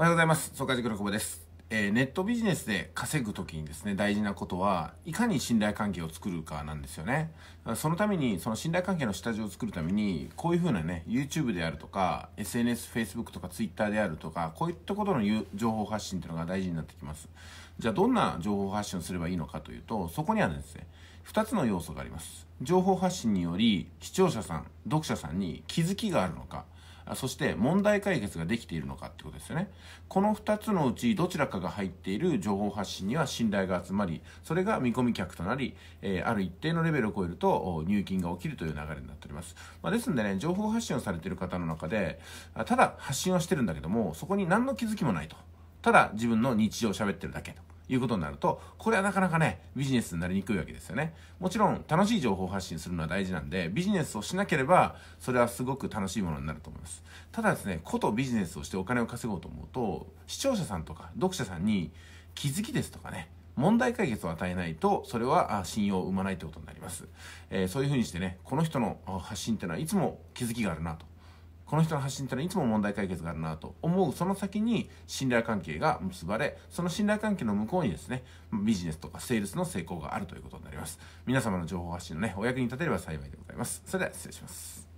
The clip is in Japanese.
おはようございます。総会塾の久保です。えー、ネットビジネスで稼ぐ時にですね、大事なことは、いかに信頼関係を作るかなんですよね。そのために、その信頼関係の下地を作るために、こういうふうなね、YouTube であるとか、SNS、Facebook とか Twitter であるとか、こういったことの情報発信っていうのが大事になってきます。じゃあ、どんな情報発信をすればいいのかというと、そこにはですね、2つの要素があります。情報発信により、視聴者さん、読者さんに気づきがあるのか、そして問題解決ができているのかってことですよね。この2つのうちどちらかが入っている情報発信には信頼が集まり、それが見込み客となり、えー、ある一定のレベルを超えると入金が起きるという流れになっております。まあ、ですんでね、情報発信をされている方の中で、ただ発信はしてるんだけども、そこに何の気づきもないと。ただ自分の日常を喋ってるだけと。いうことになると、これはなかなかね、ビジネスになりにくいわけですよね。もちろん、楽しい情報発信するのは大事なんで、ビジネスをしなければ、それはすごく楽しいものになると思います。ただですね、ことビジネスをしてお金を稼ごうと思うと、視聴者さんとか読者さんに気づきですとかね、問題解決を与えないと、それは信用を生まないということになります。えー、そういうふうにしてね、この人の発信っていうのはいつも気づきがあるなと。この人の発信ってのはいつも問題解決があるなと思うその先に信頼関係が結ばれ、その信頼関係の向こうにですね、ビジネスとかセールスの成功があるということになります。皆様の情報発信のね、お役に立てれば幸いでございます。それでは失礼します。